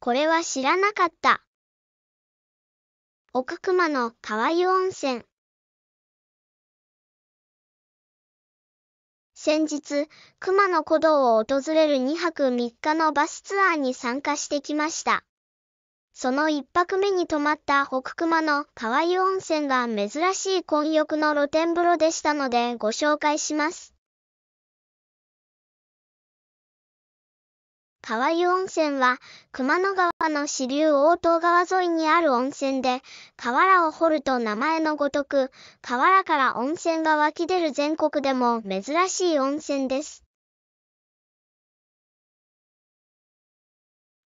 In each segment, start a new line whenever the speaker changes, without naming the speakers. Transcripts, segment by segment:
これは知らなかった。奥熊の川湯温泉。先日、熊野古道を訪れる2泊3日のバスツアーに参加してきました。その1泊目に泊まった北熊の川湯温泉が珍しい混浴の露天風呂でしたのでご紹介します。川湯温泉は、熊野川の支流大東川沿いにある温泉で、河原を掘ると名前のごとく、河原から温泉が湧き出る全国でも珍しい温泉です。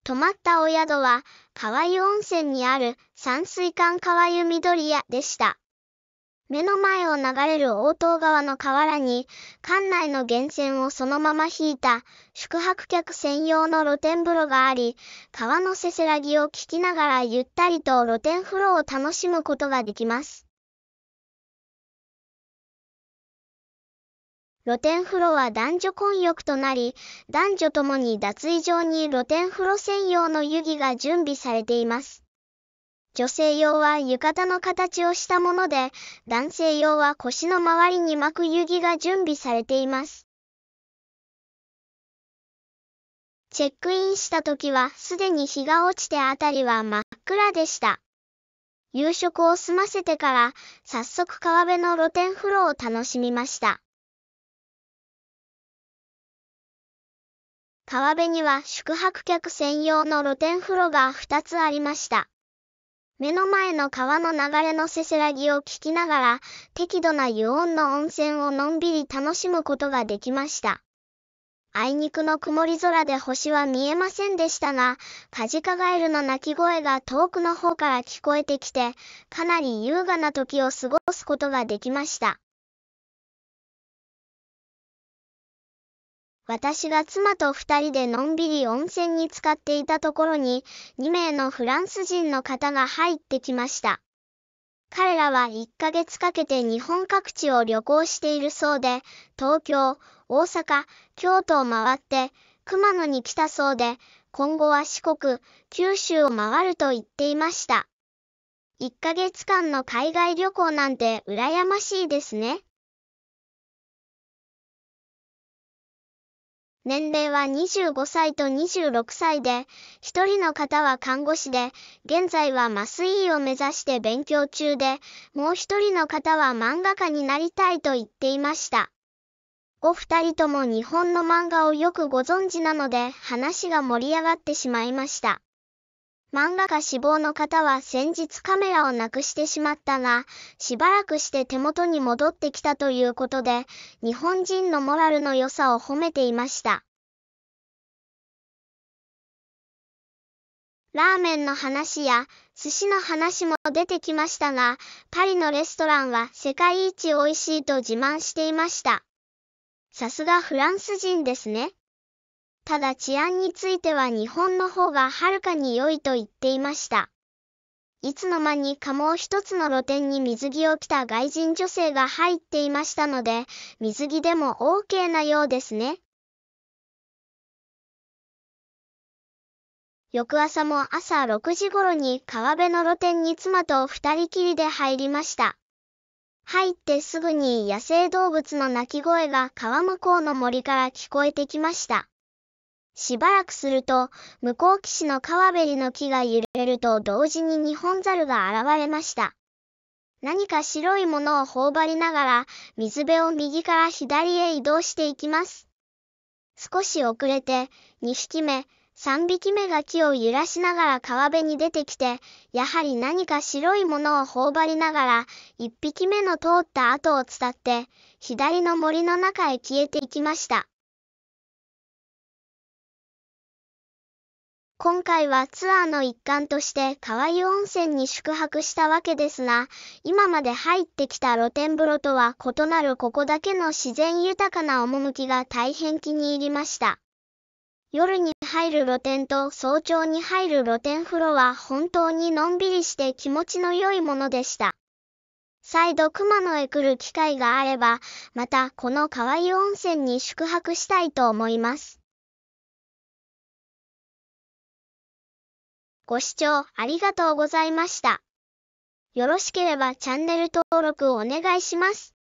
泊まったお宿は、川湯温泉にある山水館川湯緑屋でした。目の前を流れる大東川の河原に、館内の源泉をそのまま引いた宿泊客専用の露天風呂があり、川のせせらぎを聞きながらゆったりと露天風呂を楽しむことができます。露天風呂は男女混浴となり、男女ともに脱衣場に露天風呂専用の湯着が準備されています。女性用は浴衣の形をしたもので、男性用は腰の周りに巻く湯戯が準備されています。チェックインした時はすでに日が落ちてあたりは真っ暗でした。夕食を済ませてから早速川辺の露天風呂を楽しみました。川辺には宿泊客専用の露天風呂が2つありました。目の前の川の流れのせせらぎを聞きながら、適度な湯温の温泉をのんびり楽しむことができました。あいにくの曇り空で星は見えませんでしたが、カジカガエルの鳴き声が遠くの方から聞こえてきて、かなり優雅な時を過ごすことができました。私が妻と二人でのんびり温泉に浸かっていたところに、2名のフランス人の方が入ってきました。彼らは1ヶ月かけて日本各地を旅行しているそうで、東京、大阪、京都を回って、熊野に来たそうで、今後は四国、九州を回ると言っていました。1ヶ月間の海外旅行なんて羨ましいですね。年齢は25歳と26歳で、一人の方は看護師で、現在は麻酔医を目指して勉強中で、もう一人の方は漫画家になりたいと言っていました。お二人とも日本の漫画をよくご存知なので話が盛り上がってしまいました。漫画家志望の方は先日カメラをなくしてしまったが、しばらくして手元に戻ってきたということで、日本人のモラルの良さを褒めていました。ラーメンの話や寿司の話も出てきましたが、パリのレストランは世界一美味しいと自慢していました。さすがフランス人ですね。ただ治安については日本の方がはるかに良いと言っていました。いつの間にかもう一つの露店に水着を着た外人女性が入っていましたので、水着でも OK なようですね。翌朝も朝6時頃に川辺の露店に妻と二人きりで入りました。入ってすぐに野生動物の鳴き声が川向こうの森から聞こえてきました。しばらくすると、向こう岸の川べりの木が揺れると同時にニホンザルが現れました。何か白いものを頬張りながら、水辺を右から左へ移動していきます。少し遅れて、2匹目、3匹目が木を揺らしながら川辺に出てきて、やはり何か白いものを頬張りながら、1匹目の通った跡を伝って、左の森の中へ消えていきました。今回はツアーの一環として川湯温泉に宿泊したわけですが、今まで入ってきた露天風呂とは異なるここだけの自然豊かな趣が大変気に入りました。夜に入る露天と早朝に入る露天風呂は本当にのんびりして気持ちの良いものでした。再度熊野へ来る機会があれば、またこの川湯温泉に宿泊したいと思います。ご視聴ありがとうございました。よろしければチャンネル登録をお願いします。